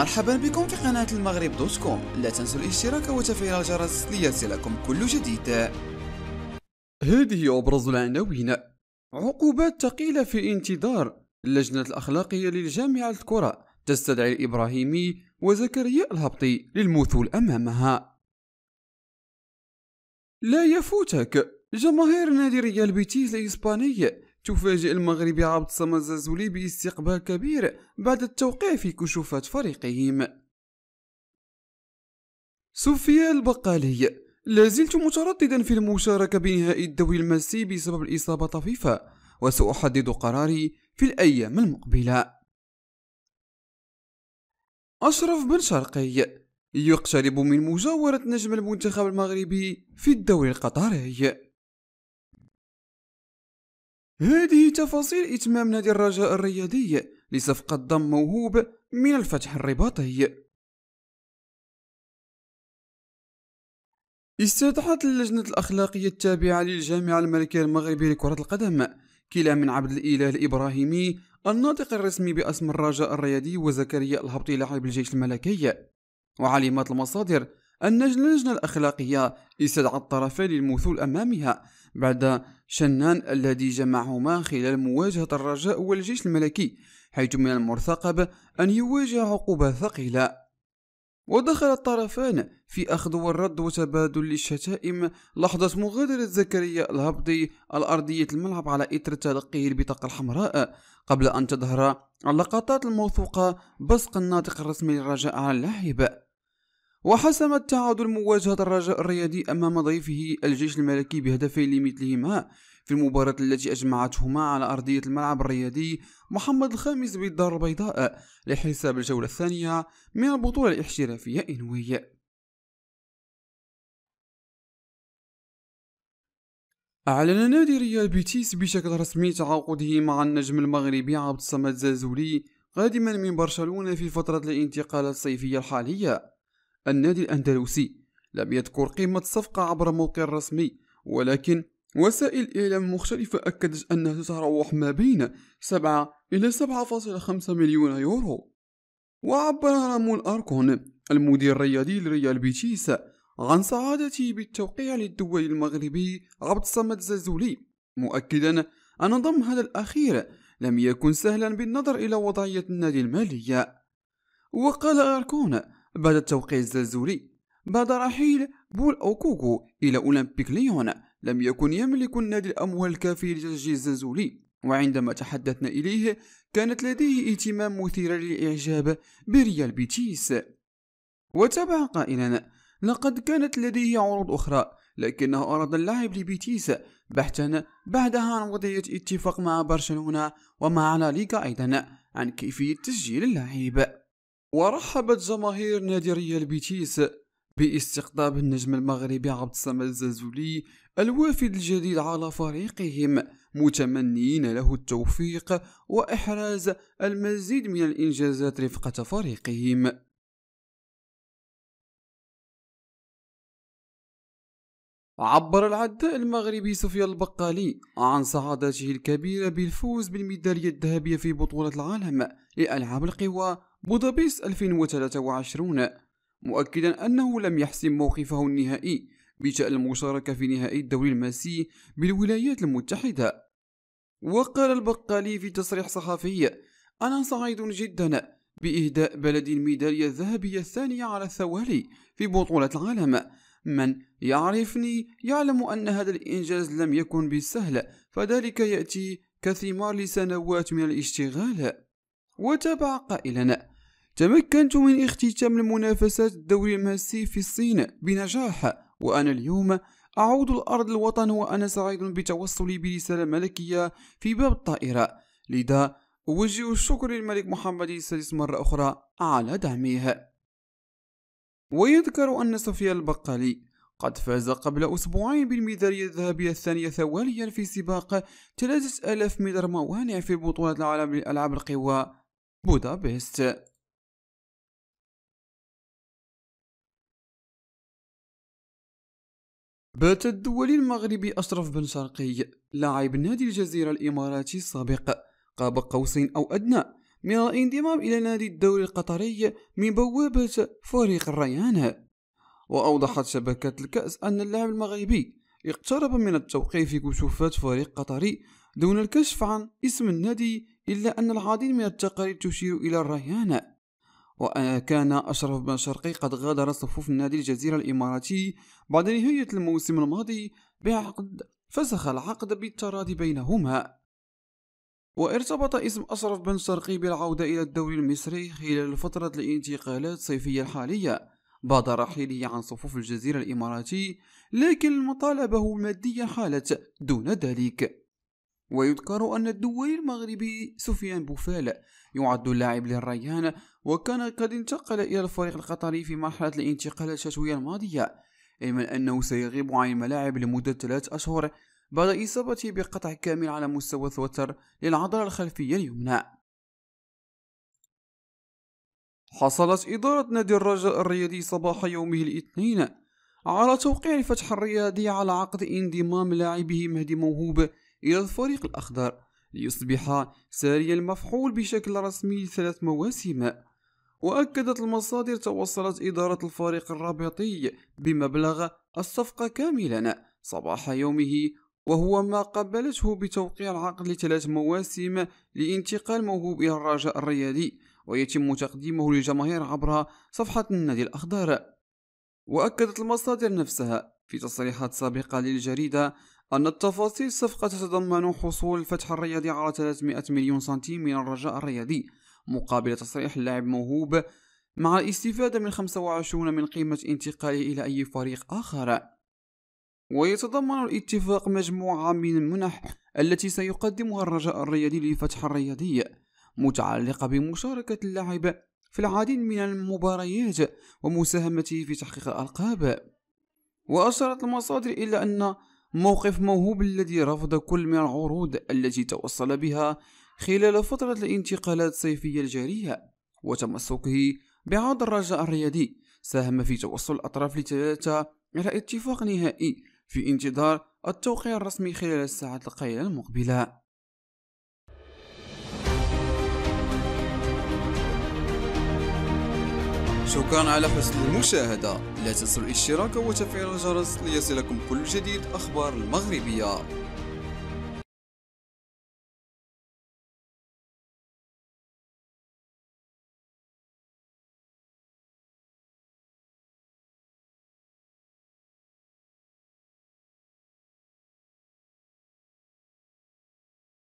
مرحبا بكم في قناة المغرب دوت كوم لا تنسوا الاشتراك وتفعيل الجرس ليصلكم كل جديد هذه أبرز العناوين عقوبات ثقيلة في انتظار اللجنة الأخلاقية للجامعة الكرة تستدعي الإبراهيمي وزكريا الهبطي للمثول أمامها لا يفوتك جماهير نادي ريال بيتيس الإسباني تفاجئ المغرب عبد الصمد الزازولي باستقبال كبير بعد التوقيع في كشوفات فريقهم سفيان البقالي لازلت مترددا في المشاركة بنهائي الدوري الماسي بسبب الإصابة طفيفة وسأحدد قراري في الأيام المقبلة أشرف بن شرقي يقترب من مجاورة نجم المنتخب المغربي في الدوري القطري هذه تفاصيل إتمام نادي الرجاء الرياضي لصفقة ضم موهوب من الفتح الرباطي استدعت اللجنة الأخلاقية التابعة للجامعة الملكية المغربية لكرة القدم كلا من عبد الإله الإبراهيمي الناطق الرسمي باسم الرجاء الرياضي وزكريا الهبطي لاعب الجيش الملكي وعلمت المصادر أن اللجنة الأخلاقية استدعت الطرفين للمثول أمامها بعد شنان الذي جمعهما خلال مواجهة الرجاء والجيش الملكي حيث من المرتقب أن يواجه عقوبة ثقيلة ودخل الطرفان في أخذ والرد وتبادل الشتائم لحظة مغادرة زكريا الهبطي الأرضية الملعب على إثر تلقيه البطاقة الحمراء قبل أن تظهر اللقطات الموثوقة بصق الناطق الرسمي للرجاء على اللاعب وحسم التعادل مواجهة الرجاء الرياضي أمام ضيفه الجيش الملكي بهدفين لمثلهما في المباراة التي أجمعتهما على أرضية الملعب الرياضي محمد الخامس بالدار البيضاء لحساب الجولة الثانية من البطولة الاحترافية إنوية أعلن نادي ريال بيتيس بشكل رسمي تعاقده مع النجم المغربي عبد الصمد زازولي قادما من برشلونة في فترة الانتقال الصيفية الحالية النادي الأندلسي لم يذكر قيمة الصفقة عبر موقع رسمي ولكن وسائل إعلام مختلفة أكدت أنها تتراوح ما بين 7 إلى 7.5 مليون يورو وعبر رامون أركون المدير الرياضي لريال بيتيس عن سعادته بالتوقيع للدولي المغربي عبد الصمد زازولي مؤكدا أن ضم هذا الأخير لم يكن سهلا بالنظر إلى وضعية النادي المالية وقال أركون بعد التوقيع الزلزولي بعد رحيل بول أوكوكو إلى أولمبيك ليون لم يكن يملك النادي الأموال الكافية لتسجيل الزلزولي وعندما تحدثنا إليه كانت لديه اهتمام مثير للإعجاب بريال بيتيس وتابع قائلا لقد كانت لديه عروض أخرى لكنه أراد اللعب لبيتيس بحثا بعدها عن وضعية اتفاق مع برشلونة ومع ليغا أيضا عن كيفية تسجيل اللاعب ورحبت جماهير نادي ريال بيتيس باستقطاب النجم المغربي عبد الصمد الزازولي الوافد الجديد على فريقهم متمنين له التوفيق واحراز المزيد من الانجازات رفقه فريقهم عبر العداء المغربي سفيان البقالي عن سعادته الكبيرة بالفوز بالميدالية الذهبية في بطولة العالم لألعاب القوى بودابيس 2023 مؤكدا أنه لم يحسم موقفه النهائي بشأن المشاركة في نهائي الدوري الماسي بالولايات المتحدة وقال البقالي في تصريح صحفي أنا سعيد جدا بإهداء بلدي الميدالية الذهبية الثانية على الثوالي في بطولة العالم من يعرفني يعلم أن هذا الإنجاز لم يكن بالسهل فذلك يأتي كثمار لسنوات من الاشتغال وتابع قائلا تمكنت من اختتام المنافسات الدوري الماسي في الصين بنجاح وأنا اليوم أعود الأرض الوطن وأنا سعيد بتوصلي برسالة ملكية في باب الطائرة لذا أوجه الشكر للملك محمد السادس مرة أخرى على دعمه ويذكر أن سفيان البقالي قد فاز قبل أسبوعين بالميدالية الذهبية الثانية ثواليا في سباق 3000 متر موانع في بطولة العالم لألعاب القوى بودابست بات الدولي المغربي أشرف بن شرقي لاعب نادي الجزيرة الإماراتي السابق قاب قوسين أو أدنى من الانضمام إلى نادي الدوري القطري من بوابة فريق الريان وأوضحت شبكة الكأس أن اللاعب المغربي اقترب من التوقيع في كشوفات فريق قطري دون الكشف عن اسم النادي إلا أن العديد من التقارير تشير إلى الريان وكان أشرف بن شرقي قد غادر صفوف نادي الجزيرة الإماراتي بعد نهاية الموسم الماضي بعقد فسخ العقد بالتراضي بينهما وارتبط اسم أشرف بن شرقي بالعودة إلى الدوري المصري خلال فترة الانتقالات الصيفية الحالية بعد رحيله عن صفوف الجزيرة الإماراتي لكن المطالبة المادية حالت دون ذلك ويذكر أن الدولي المغربي سفيان بوفال يعد اللاعب للريان وكان قد انتقل إلى الفريق القطري في مرحلة الانتقالات الشتوية الماضية علما أنه سيغيب عن الملاعب لمدة ثلاث أشهر بعد إصابته بقطع كامل على مستوى الثوتر للعضلة الخلفية اليمنى حصلت إدارة نادي الرجاء الرياضي صباح يومه الاثنين على توقيع الفتح الرياضي على عقد انضمام لاعبه مهدي موهوب إلى الفريق الأخضر ليصبح ساري المفعول بشكل رسمي لثلاث مواسم وأكدت المصادر توصلت إدارة الفريق الرابطي بمبلغ الصفقة كاملا صباح يومه وهو ما قبلته بتوقيع العقد لثلاث مواسم لانتقال موهوب الى الرجاء الرياضي ويتم تقديمه للجماهير عبر صفحة النادي الأخضر وأكدت المصادر نفسها في تصريحات سابقة للجريدة أن التفاصيل الصفقة تتضمن حصول الفتح الرياضي على 300 مليون سنتيم من الرجاء الرياضي مقابل تصريح اللاعب موهوب مع الاستفادة من 25 من قيمة انتقاله إلى أي فريق آخر ويتضمن الاتفاق مجموعة من المنح التي سيقدمها الرجاء الرياضي لفتح الرياضي متعلقة بمشاركة اللاعب في العديد من المباريات ومساهمته في تحقيق الألقاب وأشارت المصادر إلى أن موقف موهوب الذي رفض كل من العروض التي توصل بها خلال فترة الانتقالات الصيفية الجارية وتمسكه بعض الرجاء الرياضي ساهم في توصل الأطراف لثلاثة على اتفاق نهائي في انتظار التوقيع الرسمي خلال الساعات القليلة المقبلة شكرا على حسن المشاهدة لا تنسوا الاشتراك وتفعيل الجرس ليصلكم كل جديد أخبار المغربية